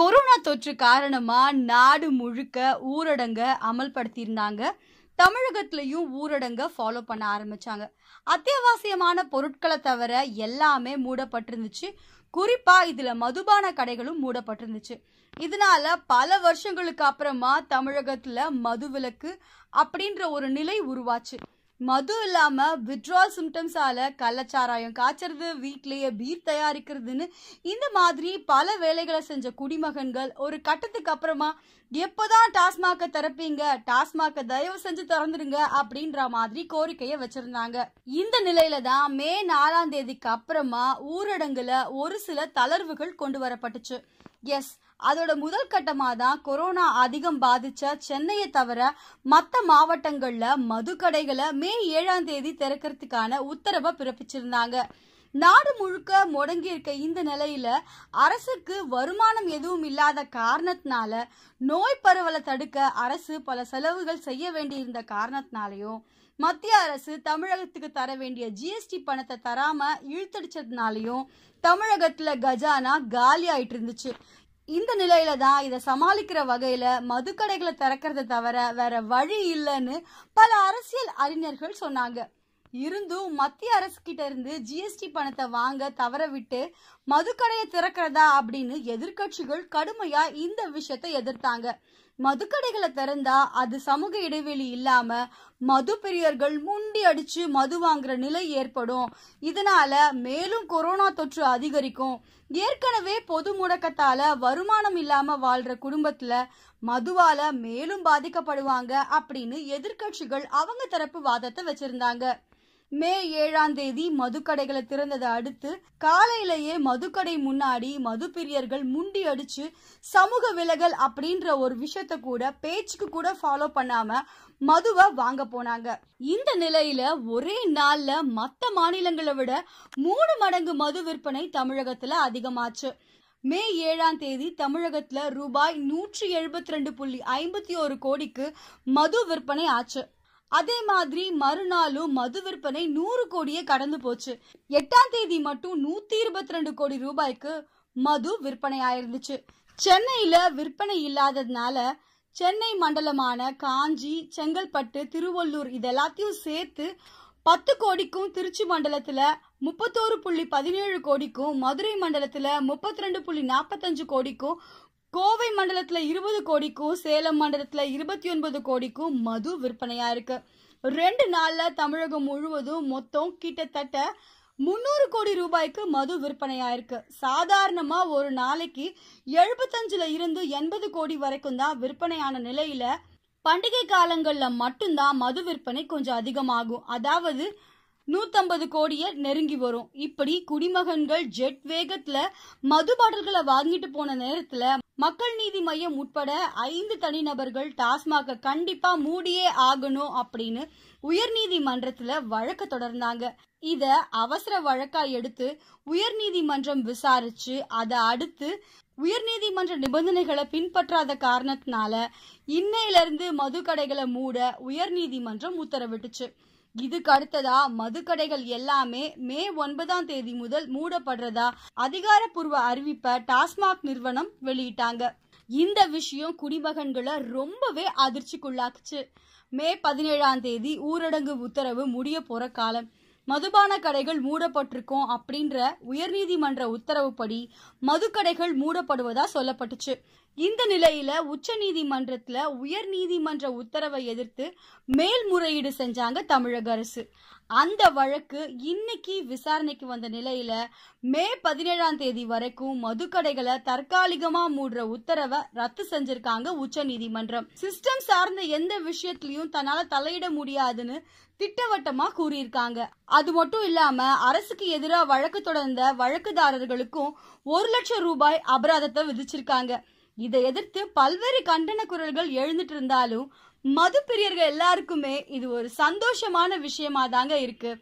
corona தொற்று காரணமா நாடு முழுக்க ஊரடங்க அமல்படுத்தியிருந்தாங்க தமிழகத்திலையும் ஊரடங்க ஃபாலோ பண்ண ஆரம்பிச்சாங்க அத்தியாவசியமான பொருட்களை தவிர எல்லாமே மூடப்பட்டிருந்துச்சு குறிப்பா இதுல மதுபான கடைகளும் மூடப்பட்டிருந்துச்சு இதனால பல வருஷங்களுக்கு அப்புறமா தமிழகத்துல மதுவிலக்கு அப்படின்ற ஒரு நிலை உருவாச்சு மது இல்லாமல் வித்ட்ரால் சிம்டம்ஸால் கள்ளச்சாராயம் காய்ச்சறது வீட்லயே பீர் தயாரிக்கிறதுன்னு இந்த மாதிரி பல வேலைகளை செஞ்ச குடிமகன்கள் ஒரு கட்டத்துக்கு அப்புறமா எப்போதான் டாஸ்மாக திறப்பீங்க டாஸ்மாக தயவு செஞ்சு திறந்துடுங்க அப்படின்ற மாதிரி கோரிக்கையை வச்சிருந்தாங்க இந்த நிலையில தான் மே நாலாம் தேதிக்கு அப்புறமா ஊரடங்குல ஒரு சில தளர்வுகள் கொண்டு வரப்பட்டுச்சு எஸ் அதோட முதல் கட்டமாக தான் கொரோனா அதிகம் பாதித்த சென்னையை தவிர மற்ற மாவட்டங்களில் மது கடைகளை மே ஏழாம் தேதி திறக்கிறதுக்கான உத்தரவை பிறப்பிச்சிருந்தாங்க நாடு முழுக்க முடங்கி இருக்க இந்த நிலையில அரசுக்கு வருமானம் எதுவும் இல்லாத காரணத்தினால நோய் பரவலை தடுக்க அரசு பல செலவுகள் செய்ய வேண்டியிருந்த காரணத்தினாலையும் மத்திய அரசு தமிழகத்துக்கு தர வேண்டிய ஜிஎஸ்டி பணத்தை தராம இழுத்தடிச்சதுனாலையும் தமிழகத்துல கஜானா காலி ஆயிட்டு இருந்துச்சு இந்த நிலையில தான் இதை சமாளிக்கிற வகையில மதுக்கடைகளை திறக்கிறத தவிர வேற வழி இல்லைன்னு பல அரசியல் அறிஞர்கள் சொன்னாங்க இருந்தும் மத்திய அரசு கிட்ட இருந்து ஜிஎஸ்டி பணத்தை வாங்க தவற விட்டு மதுக்கடையை திறக்கிறதா அப்படின்னு எதிர்கட்சிகள் கடுமையா இந்த விஷயத்தை எதிர்த்தாங்க மதுக்கடைகளை திறந்தா அது சமூக இடைவெளி இல்லாம மது பிரியர்கள் முண்டி அடிச்சு மது வாங்குற நிலை ஏற்படும் இதனால மேலும் கொரோனா தொற்று அதிகரிக்கும் ஏற்கனவே பொது முடக்கத்தால வருமானம் இல்லாம வாழ்ற குடும்பத்துல மதுவால மேலும் பாதிக்கப்படுவாங்க அப்படின்னு எதிர்கட்சிகள் அவங்க தரப்பு வாதத்தை வச்சிருந்தாங்க மே ஏழாம் தேதி மதுக்கடைகளை திறந்ததை அடுத்து காலையிலேயே மதுக்கடை முன்னாடி மது பிரியர்கள் முண்டி அடிச்சு சமூக விலகல் அப்படின்ற ஒரு விஷயத்த கூட பேச்சுக்கு கூட ஃபாலோ பண்ணாம மதுவை வாங்க போனாங்க இந்த நிலையில ஒரே நாள்ல மத்த மாநிலங்களை விட மூணு மடங்கு மது விற்பனை தமிழகத்துல அதிகமாச்சு மே ஏழாம் தேதி தமிழகத்துல ரூபாய் நூற்றி எழுபத்தி ரெண்டு புள்ளி ஐம்பத்தி ஒரு கோடிக்கு மது விற்பனை ஆச்சு அதே மாதிரி மறுநாளும் மது விற்பனை நூறு கோடியே கடந்து போச்சு எட்டாம் தேதி மட்டும் நூத்தி இருபத்தி ரெண்டு கோடி ரூபாய்க்கு மது விற்பனை ஆயிருந்துச்சு சென்னையில விற்பனை இல்லாததுனால சென்னை மண்டலமான காஞ்சி செங்கல்பட்டு திருவள்ளூர் இதெல்லாத்தையும் சேர்த்து பத்து கோடிக்கும் திருச்சி மண்டலத்துல முப்பத்தோரு புள்ளி பதினேழு கோடிக்கும் மதுரை மண்டலத்துல முப்பத்தி ரெண்டு புள்ளி நாற்பத்தஞ்சு கோடிக்கும் கோவை மண்டலத்துல இருபது கோடிக்கும் சேலம் மண்டலத்துல இருபத்தி ஒன்பது கோடிக்கும் மது விற்பனையா இருக்கு ரெண்டு நாள்ல தமிழகம் முழுவதும் மொத்தம் கிட்டத்தட்ட முன்னூறு கோடி ரூபாய்க்கு மது இருக்கு சாதாரணமா ஒரு நாளைக்கு எழுபத்தஞ்சுல இருந்து எண்பது கோடி வரைக்கும் தான் விற்பனையான நிலையில பண்டிகை காலங்கள்ல மட்டும்தான் மது விற்பனை கொஞ்சம் அதிகமாகும் அதாவது நூத்தம்பது கோடியை நெருங்கி வரும் இப்படி குடிமகன்கள் ஜெட் வேகத்துல மது பாட்டில்களை வாங்கிட்டு போன நேரத்துல மக்கள் நீதி மையம் உட்பட ஐந்து தனிநபர்கள் டாஸ்மாக கண்டிப்பா மூடியே ஆகணும் அப்படின்னு உயர்நீதிமன்றத்துல வழக்கு தொடர்ந்தாங்க இத அவசர வழக்கா எடுத்து உயர்நீதிமன்றம் விசாரிச்சு அதை அடுத்து உயர்நீதிமன்ற நிபந்தனைகளை பின்பற்றாத காரணத்தினால இன்னையிலிருந்து மது கடைகளை மூட உயர்நீதிமன்றம் உத்தரவிட்டுச்சு இதுக்கு அடுத்ததா மதுக்கடைகள் எல்லாமே மே ஒன்பதாம் தேதி முதல் மூடப்படுறதா அதிகாரப்பூர்வ அறிவிப்பை டாஸ்மாக் நிறுவனம் வெளியிட்டாங்க இந்த விஷயம் குடிமகன்களை ரொம்பவே அதிர்ச்சிக்குள்ளாக்குச்சு மே பதினேழாம் தேதி ஊரடங்கு உத்தரவு முடிய போற காலம் மதுபான கடைகள் மூடப்பட்டிருக்கோம் அப்படின்ற உயர்நீதிமன்ற உத்தரவுப்படி மதுக்கடைகள் மூடப்படுவதா சொல்லப்பட்டுச்சு இந்த நிலையில உச்ச நீதிமன்றத்துல உயர் நீதிமன்ற உத்தரவை எதிர்த்து மேல்முறையீடு செஞ்சாங்க தமிழக அரசு அந்த வழக்கு இன்னைக்கு விசாரணைக்கு வந்த நிலையில மே பதினேழாம் தேதி வரைக்கும் மதுக்கடைகளை தற்காலிகமா மூடுற உத்தரவை ரத்து செஞ்சிருக்காங்க உச்ச நீதிமன்றம் சிஸ்டம் சார்ந்த எந்த விஷயத்திலயும் தன்னால தலையிட முடியாதுன்னு திட்டவட்டமா கூறியிருக்காங்க அது மட்டும் இல்லாம அரசுக்கு எதிராக வழக்கு தொடர்ந்த வழக்குதாரர்களுக்கும் ஒரு லட்சம் ரூபாய் அபராதத்தை விதிச்சிருக்காங்க இதை எதிர்த்து பல்வேறு கண்டன குரல்கள் எழுந்துட்டு இருந்தாலும் மது பிரியர்கள் எல்லாருக்குமே இது ஒரு சந்தோஷமான விஷயமா தாங்க இருக்கு